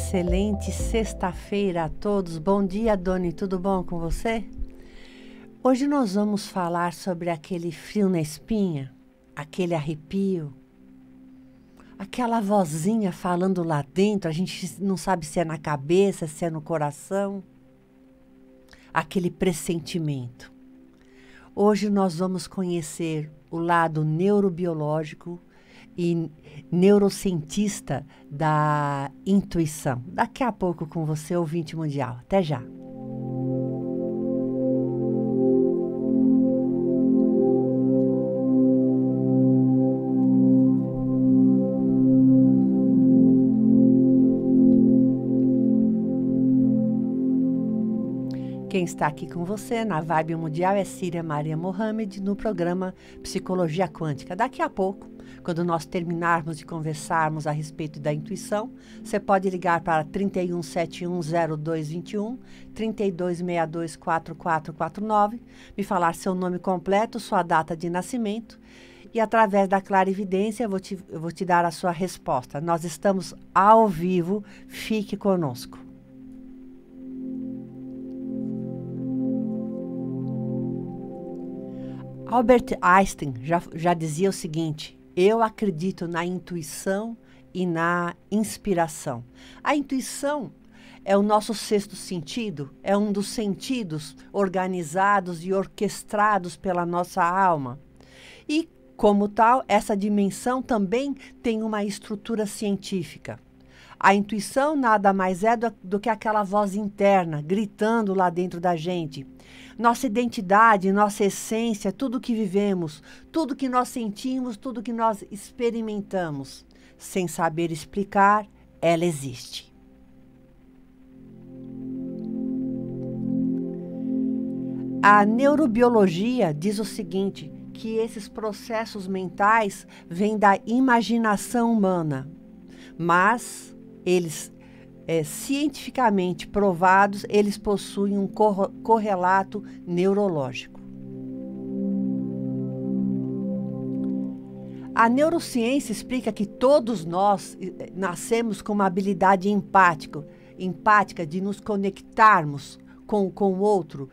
excelente sexta-feira a todos. Bom dia, Doni, tudo bom com você? Hoje nós vamos falar sobre aquele frio na espinha, aquele arrepio, aquela vozinha falando lá dentro, a gente não sabe se é na cabeça, se é no coração, aquele pressentimento. Hoje nós vamos conhecer o lado neurobiológico e neurocientista da intuição. Daqui a pouco com você, ouvinte mundial. Até já! Quem está aqui com você na Vibe Mundial é Síria Maria Mohamed no programa Psicologia Quântica. Daqui a pouco, quando nós terminarmos de conversarmos a respeito da intuição, você pode ligar para 31710221, 32624449, me falar seu nome completo, sua data de nascimento e através da clarividência eu vou te, eu vou te dar a sua resposta. Nós estamos ao vivo, fique conosco. Albert Einstein já, já dizia o seguinte: eu acredito na intuição e na inspiração. A intuição é o nosso sexto sentido, é um dos sentidos organizados e orquestrados pela nossa alma. E, como tal, essa dimensão também tem uma estrutura científica. A intuição nada mais é do, do, que aquela voz interna gritando lá dentro da gente. Nossa identidade, nossa essência, tudo que vivemos, tudo que nós sentimos, tudo que nós experimentamos, sem saber explicar, ela existe. A neurobiologia diz o seguinte: que esses processos mentais vêm da imaginação humana, mas eles é, cientificamente provados, eles possuem um correlato neurológico. A neurociência explica que todos nós eh, nascemos com uma habilidade empática, empática de nos conectarmos com, com o outro,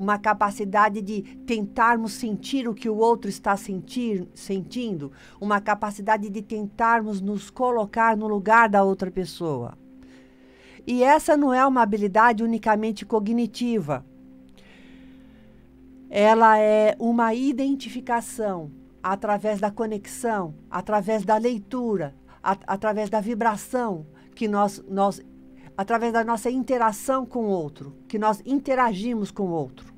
uma capacidade de tentarmos sentir o que o outro está sentir, sentindo, uma capacidade de tentarmos nos colocar no lugar da outra pessoa. E essa não é uma habilidade unicamente cognitiva. Ela é uma identificação através da conexão, através da leitura, através da vibração que nós, nós através da nossa interação com o outro, que nós interagimos com o outro.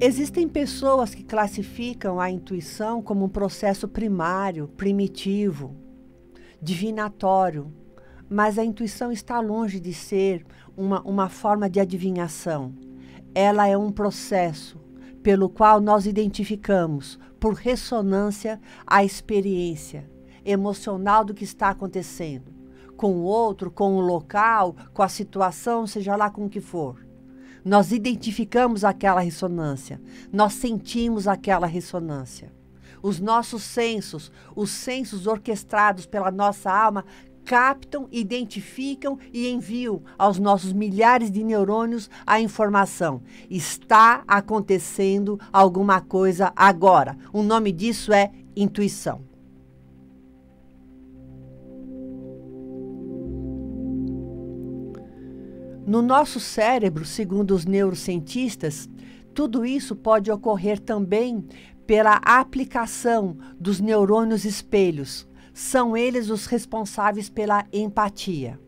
Existem pessoas que classificam a intuição como um processo primário, primitivo, divinatório, mas a intuição está longe de ser uma, uma forma de adivinhação. Ela é um processo pelo qual nós identificamos, por ressonância, a experiência emocional do que está acontecendo, com o outro, com o local, com a situação, seja lá com o que for. Nós identificamos aquela ressonância, nós sentimos aquela ressonância. Os nossos sensos, os sensos orquestrados pela nossa alma, captam, identificam e enviam aos nossos milhares de neurônios a informação. Está acontecendo alguma coisa agora. O nome disso é intuição. No nosso cérebro, segundo os neurocientistas, tudo isso pode ocorrer também pela aplicação dos neurônios espelhos. São eles os responsáveis pela empatia.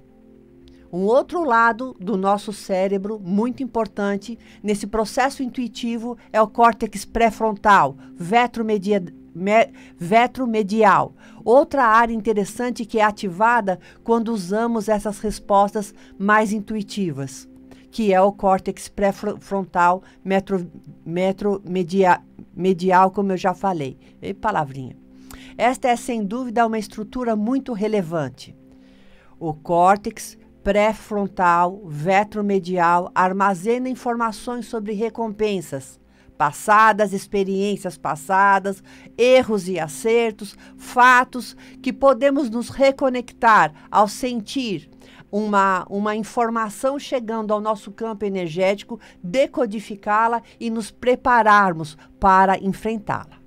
Um outro lado do nosso cérebro, muito importante nesse processo intuitivo, é o córtex pré-frontal, vetromediador me, vetromedial. Outra área interessante que é ativada quando usamos essas respostas mais intuitivas, que é o córtex pré-frontal metromedial, media, como eu já falei. E palavrinha. Esta é, sem dúvida, uma estrutura muito relevante. O córtex pré-frontal vetromedial armazena informações sobre recompensas, passadas, experiências passadas, erros e acertos, fatos que podemos nos reconectar ao sentir uma, uma informação chegando ao nosso campo energético, decodificá-la e nos prepararmos para enfrentá-la.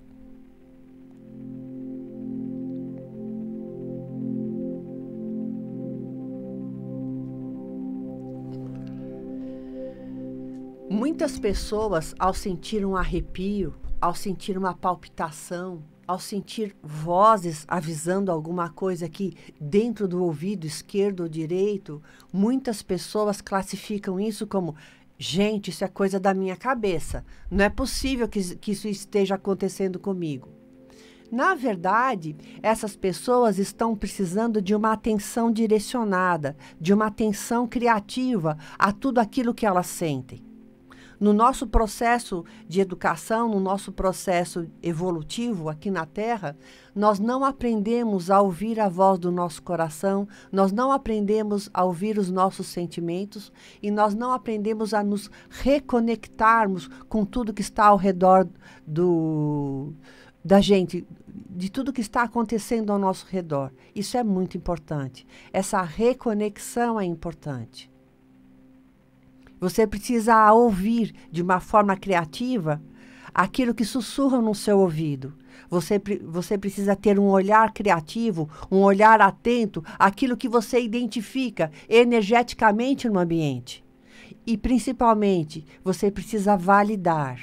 Muitas pessoas, ao sentir um arrepio, ao sentir uma palpitação, ao sentir vozes avisando alguma coisa aqui dentro do ouvido esquerdo ou direito, muitas pessoas classificam isso como gente, isso é coisa da minha cabeça. Não é possível que, que isso esteja acontecendo comigo. Na verdade, essas pessoas estão precisando de uma atenção direcionada, de uma atenção criativa a tudo aquilo que elas sentem no nosso processo de educação, no nosso processo evolutivo aqui na Terra, nós não aprendemos a ouvir a voz do nosso coração, nós não aprendemos a ouvir os nossos sentimentos e nós não aprendemos a nos reconectarmos com tudo que está ao redor do da gente, de tudo que está acontecendo ao nosso redor. Isso é muito importante. Essa reconexão é importante. Você precisa ouvir de uma forma criativa aquilo que sussurra no seu ouvido. Você, você precisa ter um olhar criativo, um olhar atento àquilo que você identifica energeticamente no ambiente. E, principalmente, você precisa validar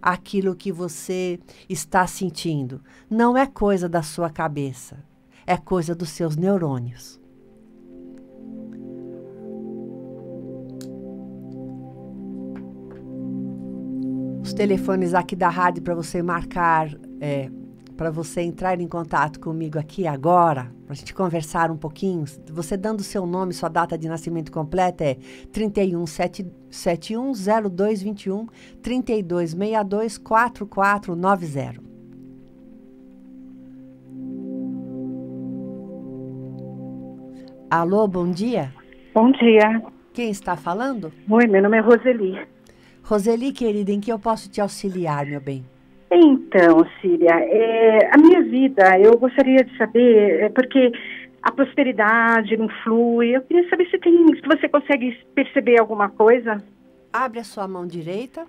aquilo que você está sentindo. Não é coisa da sua cabeça, é coisa dos seus neurônios. os telefones aqui da rádio para você marcar, é, para você entrar em contato comigo aqui agora, para a gente conversar um pouquinho. Você dando seu nome, sua data de nascimento completa é 31710221 4490 Alô, bom dia. Bom dia. Quem está falando? Oi, meu nome é Roseli. Roseli, querida, em que eu posso te auxiliar, meu bem? Então, Síria, é, a minha vida, eu gostaria de saber, é porque a prosperidade não flui. Eu queria saber se, tem, se você consegue perceber alguma coisa. Abre a sua mão direita.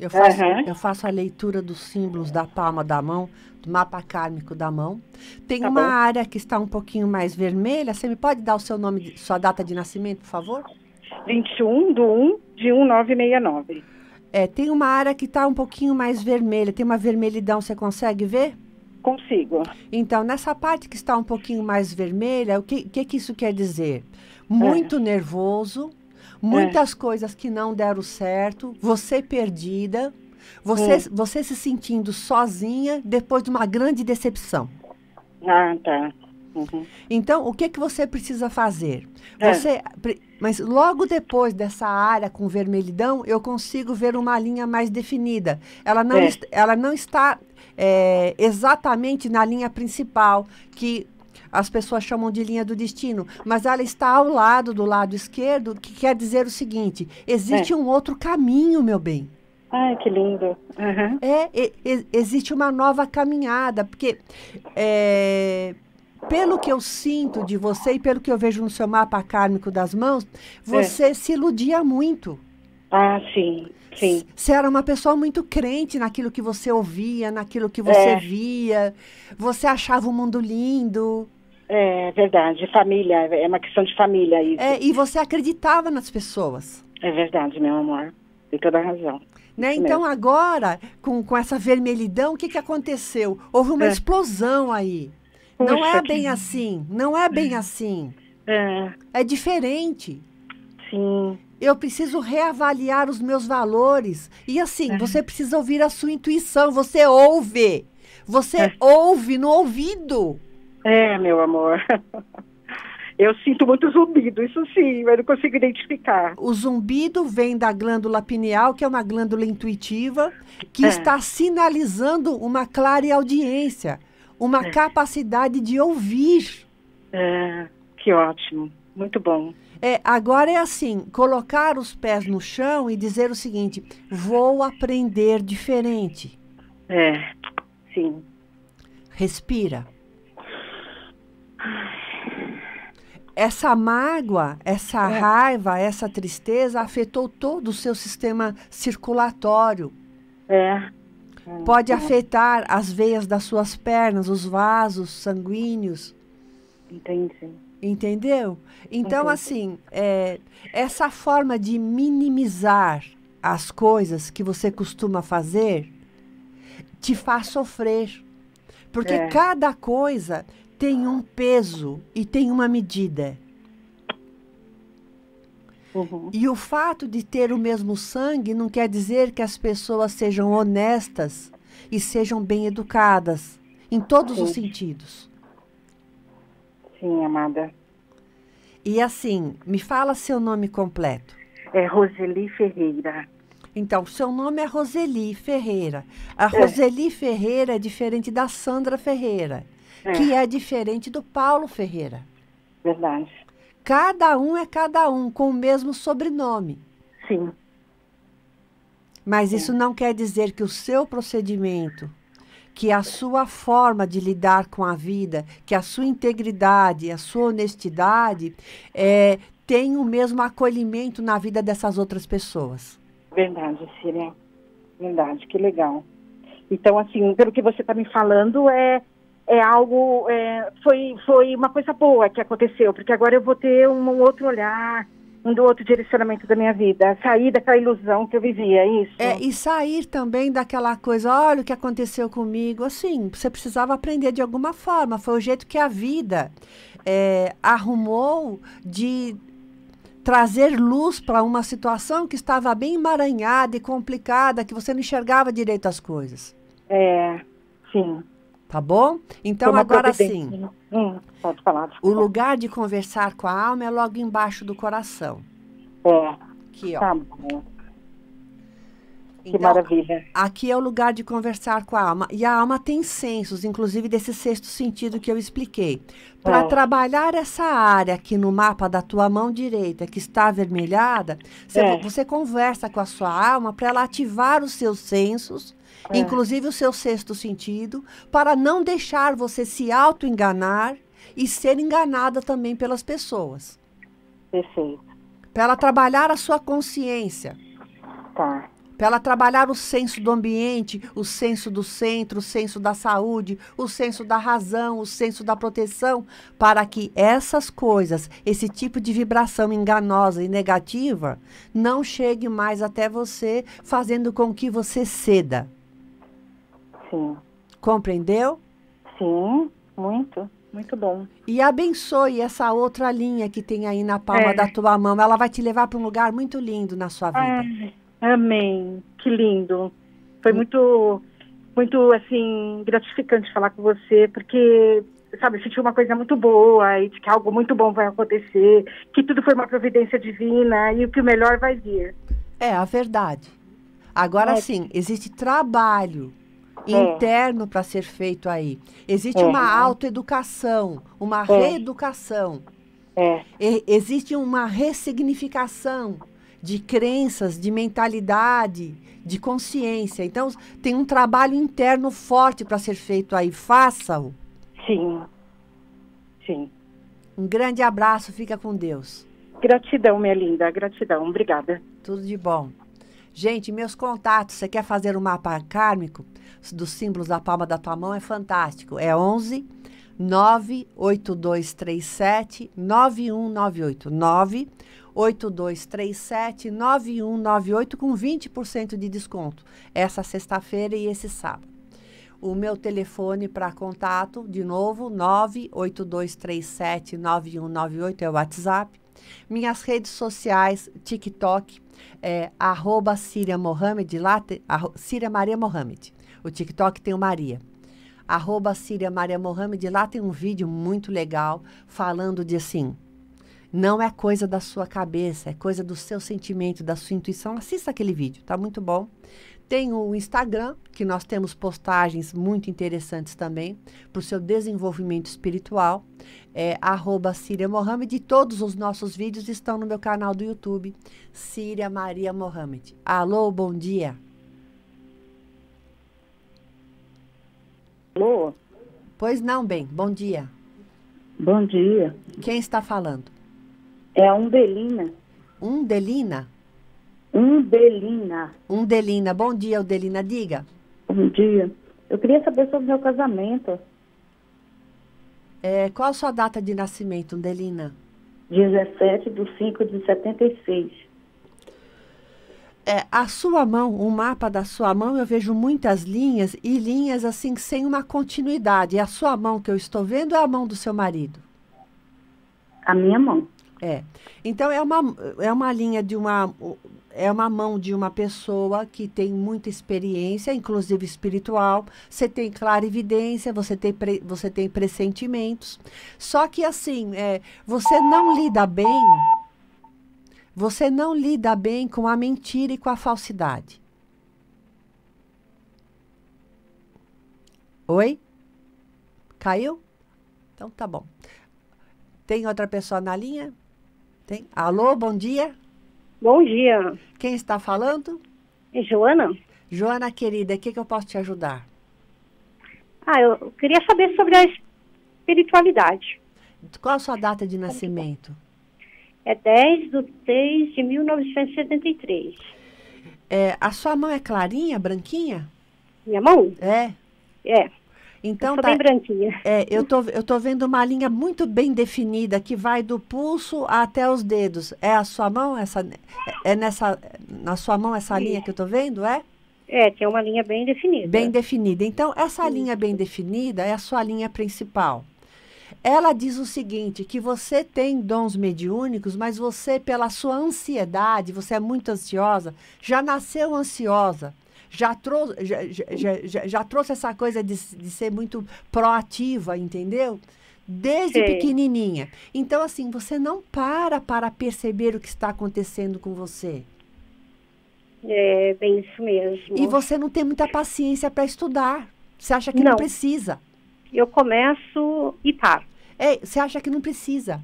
Eu faço, uhum. eu faço a leitura dos símbolos da palma da mão, do mapa kármico da mão. Tem tá uma bom. área que está um pouquinho mais vermelha. Você me pode dar o seu nome, sua data de nascimento, por favor? 21 de 1 de 1969. É, tem uma área que está um pouquinho mais vermelha, tem uma vermelhidão, você consegue ver? Consigo. Então, nessa parte que está um pouquinho mais vermelha, o que, que, que isso quer dizer? É. Muito é. nervoso, muitas é. coisas que não deram certo, você perdida, você, você se sentindo sozinha depois de uma grande decepção. Ah, tá. Uhum. Então, o que, que você precisa fazer? É. Você mas logo depois dessa área com vermelhidão, eu consigo ver uma linha mais definida. Ela não, é. est ela não está é, exatamente na linha principal, que as pessoas chamam de linha do destino, mas ela está ao lado do lado esquerdo, que quer dizer o seguinte: existe é. um outro caminho, meu bem. Ai, que lindo. Uhum. É, existe uma nova caminhada, porque é, pelo que eu sinto de você e pelo que eu vejo no seu mapa kármico das mãos, você é. se iludia muito. Ah, sim, sim. Você era uma pessoa muito crente naquilo que você ouvia, naquilo que você é. via. Você achava o mundo lindo. É, é verdade, família, é uma questão de família isso. É, e você acreditava nas pessoas. É verdade, meu amor, tem toda a razão. Né? Então agora, com, com essa vermelhidão, o que, que aconteceu? Houve uma é. explosão aí. Puxa, não é, é bem assim, não é bem hum. assim. É. é diferente. Sim. Eu preciso reavaliar os meus valores. E assim, é. você precisa ouvir a sua intuição. Você ouve. Você é. ouve no ouvido. É, meu amor. Eu sinto muito zumbido, isso sim, eu não consigo identificar. O zumbido vem da glândula pineal, que é uma glândula intuitiva, que é. está sinalizando uma clara audiência uma é. capacidade de ouvir. É, que ótimo, muito bom. É, agora é assim, colocar os pés no chão e dizer o seguinte: vou aprender diferente. É, sim. Respira. Essa mágoa, essa é. raiva, essa tristeza afetou todo o seu sistema circulatório. É, é. Pode afetar as veias das suas pernas, os vasos sanguíneos. Entendi. Entendeu? Então, Entendi. assim, é, essa forma de minimizar as coisas que você costuma fazer te faz sofrer. Porque é. cada coisa tem um peso e tem uma medida. Uhum. E o fato de ter o mesmo sangue não quer dizer que as pessoas sejam honestas e sejam bem educadas, em todos Sim. os sentidos. Sim, amada. E assim, me fala seu nome completo. É Roseli Ferreira. Então, seu nome é Roseli Ferreira. A é. Roseli Ferreira é diferente da Sandra Ferreira, é. que é diferente do Paulo Ferreira. Verdade cada um é cada um, com o mesmo sobrenome. Sim. Mas Sim. isso não quer dizer que o seu procedimento, que a sua forma de lidar com a vida, que a sua integridade, a sua honestidade, é, tem o mesmo acolhimento na vida dessas outras pessoas. Verdade, Síria. Verdade, que legal. Então, assim, pelo que você está me falando, é é algo é, foi foi uma coisa boa que aconteceu porque agora eu vou ter um, um outro olhar um do outro direcionamento da minha vida, sair daquela ilusão que eu vivia, é isso. É, e sair também daquela coisa, olha o que aconteceu comigo, assim, você precisava aprender de alguma forma, foi o jeito que a vida é, arrumou de trazer luz para uma situação que estava bem emaranhada e complicada, que você não enxergava direito as coisas. É, sim. Tá bom? Então, agora sim. Hum, pode falar. Desculpa. O lugar de conversar com a alma é logo embaixo do coração. É. Aqui, ó. Tá bom. Então, que maravilha. Aqui é o lugar de conversar com a alma. E a alma tem sensos, inclusive desse sexto sentido que eu expliquei. Para é. trabalhar essa área aqui no mapa da tua mão direita, que está avermelhada, você, é. você conversa com a sua alma para ela ativar os seus sensos é. inclusive o seu sexto sentido, para não deixar você se auto-enganar e ser enganada também pelas pessoas. Perfeito. Para ela trabalhar a sua consciência. Tá. Para ela trabalhar o senso do ambiente, o senso do centro, o senso da saúde, o senso da razão, o senso da proteção, para que essas coisas, esse tipo de vibração enganosa e negativa, não chegue mais até você, fazendo com que você ceda. Sim. Compreendeu? Sim, muito. Muito bom. E abençoe essa outra linha que tem aí na palma é. da tua mão. Ela vai te levar para um lugar muito lindo na sua vida. amém. Que lindo. Foi muito, muito assim, gratificante falar com você, porque, sabe, senti uma coisa muito boa e de que algo muito bom vai acontecer, que tudo foi uma providência divina e o que o melhor vai vir. É a verdade. Agora é. sim, existe trabalho é. interno para ser feito aí. Existe é. uma autoeducação, uma é. reeducação. E, existe uma ressignificação de crenças, de mentalidade, de consciência. Então, tem um trabalho interno forte para ser feito aí. Faça-o. Sim. Sim. Um grande abraço, fica com Deus. Gratidão, minha linda, gratidão. Obrigada. Tudo de bom. Gente, meus contatos, você quer fazer um mapa kármico dos símbolos da palma da tua mão? É fantástico. É 11 98237 9198. 98237 9198 com 20% de desconto. Essa sexta-feira e esse sábado. O meu telefone para contato, de novo, 982379198 é o WhatsApp. Minhas redes sociais, TikTok, é, arroba Síria Mohamed, lá, te, arro, Síria Maria Mohamed. O TikTok tem o Maria. Arroba Síria Maria Mohamed, lá tem um vídeo muito legal falando de assim, não é coisa da sua cabeça, é coisa do seu sentimento, da sua intuição. Assista aquele vídeo, tá muito bom. Tem o Instagram, que nós temos postagens muito interessantes também para o seu desenvolvimento espiritual. É arroba Síria Mohamed. E todos os nossos vídeos estão no meu canal do YouTube, Síria Maria Mohamed. Alô, bom dia. Alô? Pois não, bem. Bom dia. Bom dia. Quem está falando? É a Umdelina. Umdelina? Undelina. Undelina. Bom dia, Undelina. Diga. Bom dia. Eu queria saber sobre o meu casamento. É, qual a sua data de nascimento, Undelina? 17 de 5 de 76. É, a sua mão, o mapa da sua mão, eu vejo muitas linhas e linhas assim sem uma continuidade. E a sua mão que eu estou vendo é a mão do seu marido? A minha mão. É. Então é uma, é uma linha de uma é uma mão de uma pessoa que tem muita experiência, inclusive espiritual. Você tem clarividência, você tem, pre, você tem pressentimentos. Só que assim, é, você não lida bem, você não lida bem com a mentira e com a falsidade. Oi? Caiu? Então tá bom. Tem outra pessoa na linha? Tem? Alô, bom dia. Bom dia. Quem está falando? É Joana. Joana, querida, o que, que eu posso te ajudar? Ah, eu queria saber sobre a espiritualidade. Qual a sua data de nascimento? É 10 de 3 de 1973. É, a sua mão é clarinha, branquinha? Minha mão? É. É. Então, eu tô tá, bem branquinha. É, eu tô, eu tô vendo uma linha muito bem definida que vai do pulso até os dedos. É a sua mão essa é, é nessa na sua mão essa Sim. linha que eu tô vendo, é? É, que é uma linha bem definida. Bem definida. Então, essa Sim. linha bem definida é a sua linha principal. Ela diz o seguinte, que você tem dons mediúnicos, mas você, pela sua ansiedade, você é muito ansiosa, já nasceu ansiosa já trouxe, já, já, já, já trouxe essa coisa de, de ser muito proativa, entendeu? desde Sim. pequenininha. Então, assim, você não para para perceber o que está acontecendo com você. É bem isso mesmo. E você não tem muita paciência para estudar. Você acha que não. não. precisa. Eu começo e paro. É, você acha que não precisa.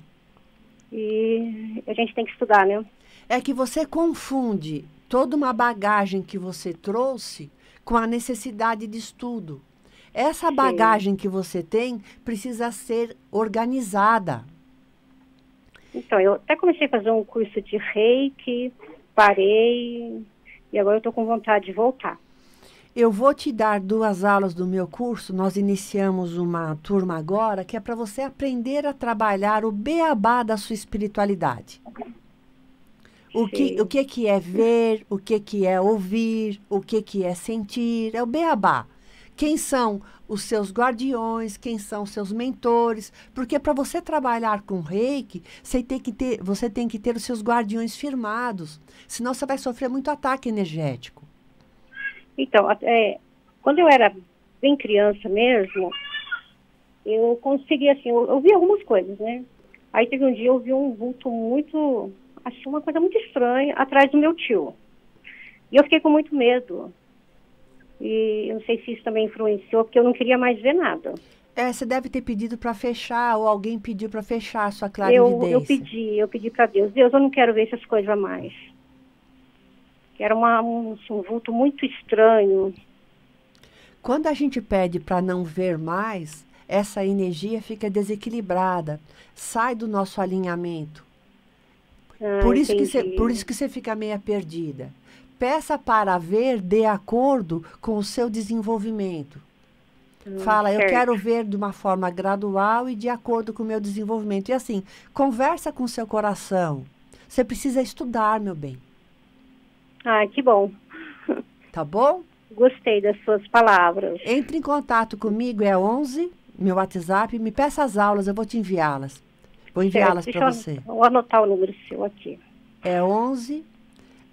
E a gente tem que estudar, né? É que você confunde toda uma bagagem que você trouxe com a necessidade de estudo. Essa bagagem Sim. que você tem precisa ser organizada. Então, eu até comecei a fazer um curso de reiki, parei e agora eu estou com vontade de voltar. Eu vou te dar duas aulas do meu curso. Nós iniciamos uma turma agora que é para você aprender a trabalhar o beabá da sua espiritualidade. O que, o que, que é ver, o que, que é ouvir, o que, que é sentir, é o beabá. Quem são os seus guardiões, quem são os seus mentores, porque para você trabalhar com reiki, você tem, que ter, você tem que ter os seus guardiões firmados, senão você vai sofrer muito ataque energético. Então, é, quando eu era bem criança mesmo, eu consegui, assim, eu, eu vi algumas coisas, né? Aí teve um dia eu vi um vulto muito achei uma coisa muito estranha atrás do meu tio. E eu fiquei com muito medo. E eu não sei se isso também influenciou, porque eu não queria mais ver nada. É, você deve ter pedido para fechar, ou alguém pediu para fechar a sua clarividência. Eu, eu pedi, eu pedi para Deus. Deus, eu não quero ver essas coisas mais. Era uma, um, assim, um vulto muito estranho. Quando a gente pede para não ver mais, essa energia fica desequilibrada, sai do nosso alinhamento. Ah, por, isso que você, por isso que você fica meia perdida. Peça para ver de acordo com o seu desenvolvimento. Hum, Fala, eu quero ver de uma forma gradual e de acordo com o meu desenvolvimento. E assim, conversa com o seu coração. Você precisa estudar, meu bem. Ah, que bom. Tá bom? Gostei das suas palavras. Entre em contato comigo, é 11, meu WhatsApp, me peça as aulas, eu vou te enviá-las. Vou enviá-las para você. vou anotar o número seu aqui. É 11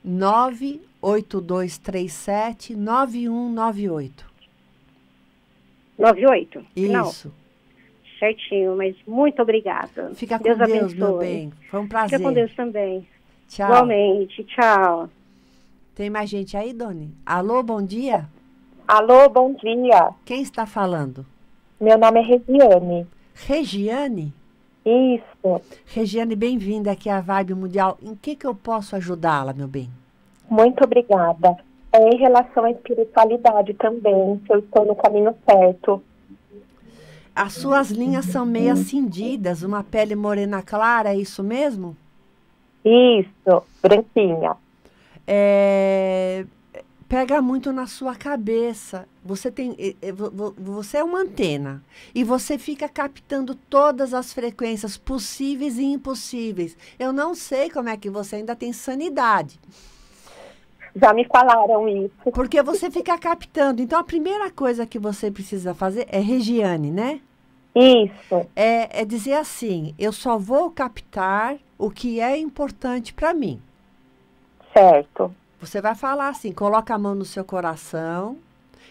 98237 9198. 98? Isso. Não. Certinho, mas muito obrigada. Fica Deus com Deus, abençoe. meu bem. Foi um prazer. Fica com Deus também. Tchau. Igualmente, tchau. Tem mais gente aí, Doni? Alô, bom dia. Alô, bom dia. Quem está falando? Meu nome é Regiane. Regiane? Isso. Regiane, bem-vinda aqui à Vibe Mundial. Em que, que eu posso ajudá-la, meu bem? Muito obrigada. É em relação à espiritualidade também, se eu estou no caminho certo. As suas linhas são meio cindidas, uma pele morena clara, é isso mesmo? Isso, branquinha. É, pega muito na sua cabeça. Você tem você é uma antena e você fica captando todas as frequências possíveis e impossíveis. Eu não sei como é que você ainda tem sanidade. Já me falaram isso. Porque você fica captando. Então a primeira coisa que você precisa fazer é Regiane, né? Isso. É, é dizer assim, eu só vou captar o que é importante para mim. Certo. Você vai falar assim, coloca a mão no seu coração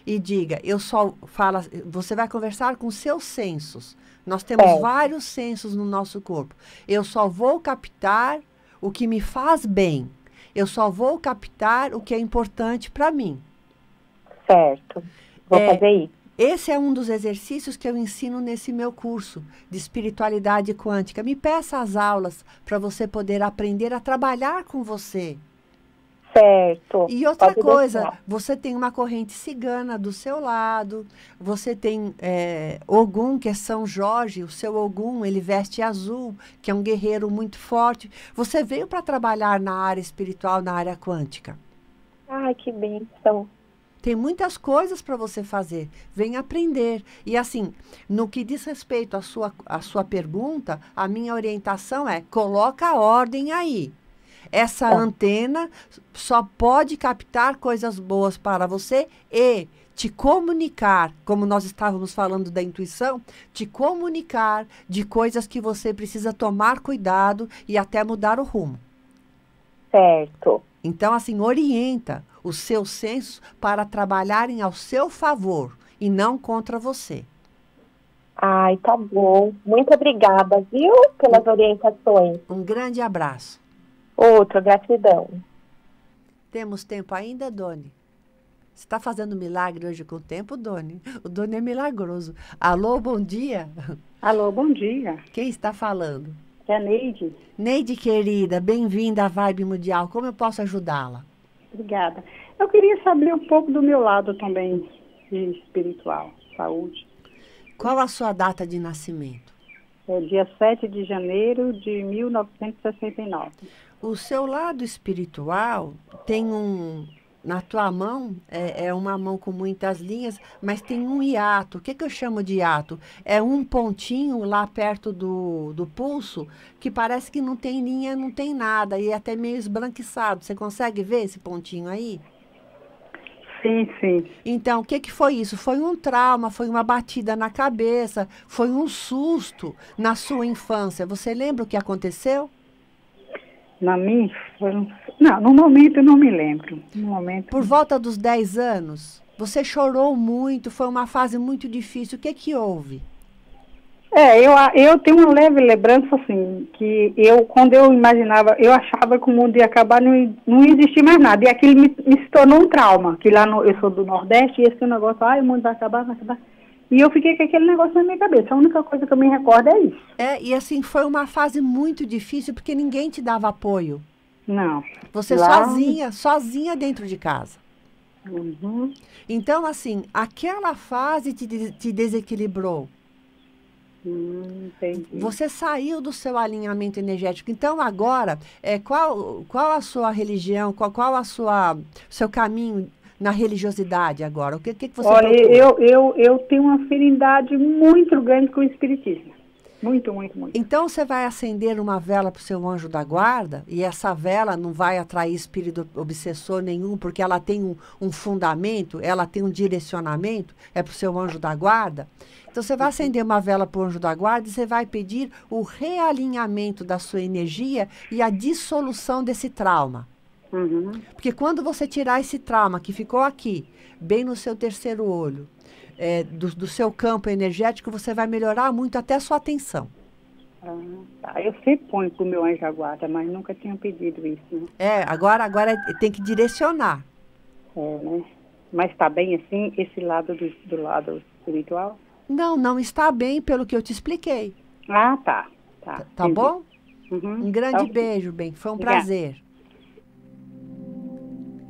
e diga, eu só fala, você vai conversar com seus sensos. Nós temos é. vários sensos no nosso corpo. Eu só vou captar o que me faz bem. Eu só vou captar o que é importante para mim. Certo. Vou é, fazer isso. Esse é um dos exercícios que eu ensino nesse meu curso de espiritualidade quântica. Me peça as aulas para você poder aprender a trabalhar com você certo. E outra Pode coisa, deixar. você tem uma corrente cigana do seu lado, você tem é, Ogum, que é São Jorge, o seu Ogum, ele veste azul, que é um guerreiro muito forte. Você veio para trabalhar na área espiritual, na área quântica. Ai, que bênção. Tem muitas coisas para você fazer. Vem aprender. E assim, no que diz respeito à sua, à sua pergunta, a minha orientação é coloca a ordem aí. Essa antena só pode captar coisas boas para você e te comunicar, como nós estávamos falando da intuição, te comunicar de coisas que você precisa tomar cuidado e até mudar o rumo. Certo. Então, assim, orienta o seu senso para trabalharem ao seu favor e não contra você. Ai, tá bom. Muito obrigada, viu, pelas orientações. Um grande abraço. Outra, gratidão. Temos tempo ainda, Doni? Você está fazendo milagre hoje com o tempo, Doni? O Doni é milagroso. Alô, bom dia. Alô, bom dia. Quem está falando? É a Neide. Neide, querida, bem-vinda à Vibe Mundial. Como eu posso ajudá-la? Obrigada. Eu queria saber um pouco do meu lado também, espiritual, saúde. Qual a sua data de nascimento? É dia 7 de janeiro de 1969 o seu lado espiritual tem um. Na tua mão, é, é, uma mão com muitas linhas, mas tem um hiato. O que, que eu chamo de hiato? É um pontinho lá perto do, do pulso que parece que não tem linha, não tem nada, e é até meio esbranquiçado. Você consegue ver esse pontinho aí? Sim, sim. Então, o que, que foi isso? Foi um trauma, foi uma batida na cabeça, foi um susto na sua infância. Você lembra o que aconteceu? na minha infância. Não, no momento eu não me lembro. No momento... Por volta dos 10 anos, você chorou muito, foi uma fase muito difícil. O que, que houve? É, eu, eu tenho uma leve lembrança, assim, que eu, quando eu imaginava, eu achava que o mundo ia acabar, não, não existia mais nada. E aquilo me, me se tornou um trauma, que lá no, eu sou do Nordeste, e esse negócio, ah, o mundo vai acabar, vai acabar. E eu fiquei com aquele negócio na minha cabeça. A única coisa que eu me recordo é isso. É, e assim, foi uma fase muito difícil porque ninguém te dava apoio. Não. Você Lá... sozinha, sozinha dentro de casa. Uhum. Então, assim, aquela fase te, te desequilibrou. Hum, você saiu do seu alinhamento energético. Então agora, é, qual, qual a sua religião, qual, qual a sua seu caminho na religiosidade agora? O que, que, você Olha, eu, eu, eu tenho uma afinidade muito grande com o Espiritismo. Muito, muito, muito. Então você vai acender uma vela para o seu anjo da guarda e essa vela não vai atrair espírito obsessor nenhum, porque ela tem um, um fundamento, ela tem um direcionamento, é para o seu anjo da guarda. Então você vai acender uma vela para o anjo da guarda e você vai pedir o realinhamento da sua energia e a dissolução desse trauma. Uhum. Porque quando você tirar esse trauma que ficou aqui, bem no seu terceiro olho, é, do, do, seu campo energético, você vai melhorar muito até a sua atenção. Ah, tá. Eu sempre ponho para o meu anjo guarda, mas nunca tinha pedido isso. Né? É, agora, agora é, tem que direcionar. É, né? Mas está bem assim, esse lado do, do lado espiritual? Não, não está bem pelo que eu te expliquei. Ah, tá. Tá, tá, tá bom? Uhum. Um grande então, beijo, bem Foi um obrigada. prazer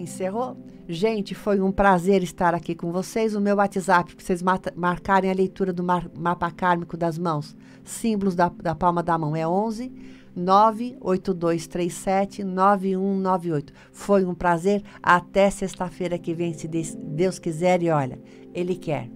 encerrou. Gente, foi um prazer estar aqui com vocês. O meu WhatsApp, para vocês marcarem a leitura do mar, mapa kármico das mãos, símbolos da, da palma da mão, é 11 98237 9198. Foi um prazer. Até sexta-feira que vem, se Deus quiser. E olha, Ele quer.